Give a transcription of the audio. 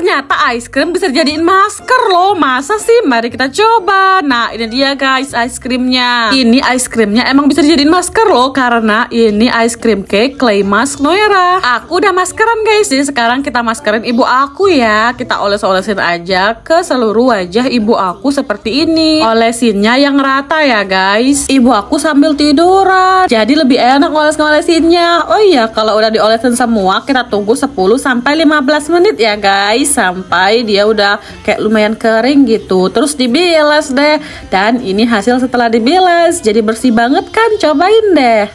Ternyata ice cream bisa dijadiin masker loh. Masa sih? Mari kita coba. Nah, ini dia guys ice creamnya. Ini ice creamnya emang bisa dijadiin masker loh karena ini ice cream cake clay mask Noera. Aku udah maskeran guys. Jadi sekarang kita maskerin ibu aku ya. Kita oles-olesin aja ke seluruh wajah ibu aku seperti ini. Olesinnya yang rata ya guys. Ibu aku sambil tiduran. Jadi lebih enak oles olesinnya Oh iya, kalau udah diolesin semua kita tunggu 10 15 menit ya guys sampai dia udah kayak lumayan kering gitu terus dibilas deh dan ini hasil setelah dibilas jadi bersih banget kan cobain deh